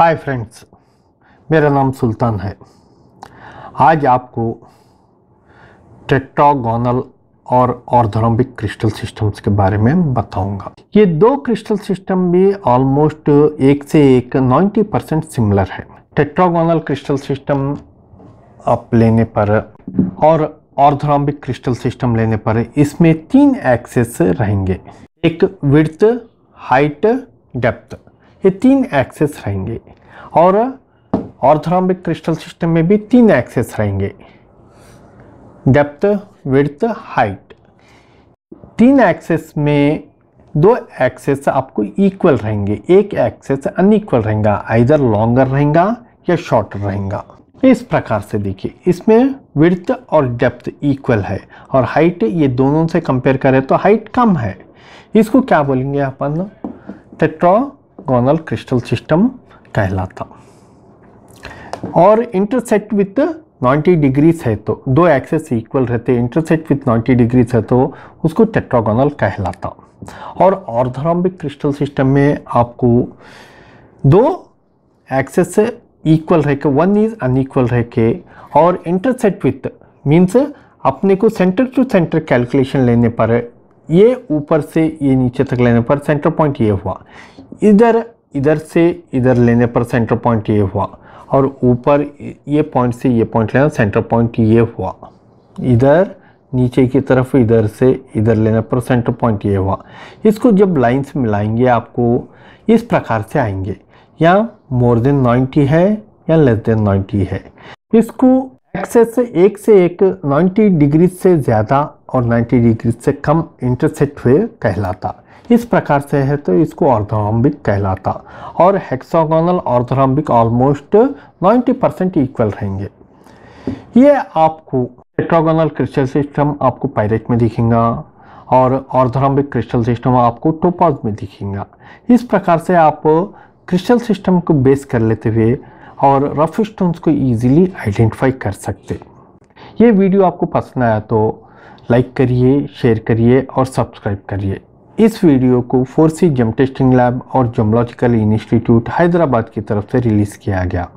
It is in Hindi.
हाय फ्रेंड्स मेरा नाम सुल्तान है आज आपको टेट्रागोनल और ऑर्थोरम्बिक क्रिस्टल सिस्टम्स के बारे में बताऊंगा ये दो क्रिस्टल सिस्टम भी ऑलमोस्ट एक से एक 90 परसेंट सिमिलर है टेट्रागोनल क्रिस्टल सिस्टम आप लेने पर और ऑर्थोरम्बिक क्रिस्टल सिस्टम लेने पर इसमें तीन एक्सेस रहेंगे एक विड्थ हाइट डेप्थ ये तीन एक्सेस रहेंगे और ऑर्थोरॉम्बिक क्रिस्टल सिस्टम में भी तीन एक्सेस रहेंगे डेप्थ विड्थ हाइट तीन एक्सेस में दो एक्सेस आपको इक्वल रहेंगे एक एक्सेस अनइक्वल रहेगा आइधर लॉन्गर रहेगा या शॉर्टर रहेगा इस प्रकार से देखिए इसमें विड्थ और डेप्थ इक्वल है और हाइट ये दोनों से कंपेयर करें तो हाइट कम है इसको क्या बोलेंगे अपन टेट्रागोनल क्रिस्टल सिस्टम कहलाता और इंटरसेक्ट विथ 90 डिग्रीज है तो दो एक्सेस इक्वल रहते इंटरसेक्ट विथ 90 डिग्रीज है तो उसको टेट्रागोनल कहलाता और ऑर्थोरम्बिक क्रिस्टल सिस्टम में आपको दो एक्सेस इक्वल रह के वन इज अनइक्वल रह के और इंटरसेट विथ मीन्स अपने को सेंटर टू सेंटर कैलकुलेशन लेने पर ये ऊपर से ये नीचे तक लेने पर सेंटर पॉइंट ये हुआ इधर इधर से इधर लेने पर सेंटर पॉइंट ये हुआ और ऊपर ये पॉइंट से ये पॉइंट लेना सेंटर पॉइंट ये हुआ इधर नीचे की तरफ इधर से इधर लेने पर सेंटर पॉइंट ये हुआ इसको जब लाइंस मिलाएंगे आपको इस प्रकार से आएंगे या मोर देन 90 है या लेस देन 90 है इसको एक्सेस से एक से एक 90 डिग्री से ज़्यादा और 90 डिग्री से कम इंटरसेक्ट हुए कहलाता इस प्रकार से है तो इसको ऑर्थोरम्बिक कहलाता और hexagonal orthorhombic almost 90 percent equal रहेंगे ये आपको टेट्रागोनल क्रिस्टल सिस्टम आपको पायरेट में दिखेगा और ऑर्थोरम्बिक क्रिस्टल सिस्टम आपको टोपाज में दिखेगा इस प्रकार से आप क्रिस्टल सिस्टम को बेस कर लेते हुए और रफ स्टोन्स को ईजिली आइडेंटिफाई कर सकते ये वीडियो आपको पसंद आया तो लाइक करिए शेयर करिए और सब्सक्राइब करिए इस वीडियो को फोर सी जम टेस्टिंग लैब और जोमोलॉजिकल इंस्टीट्यूट हैदराबाद की तरफ से रिलीज़ किया गया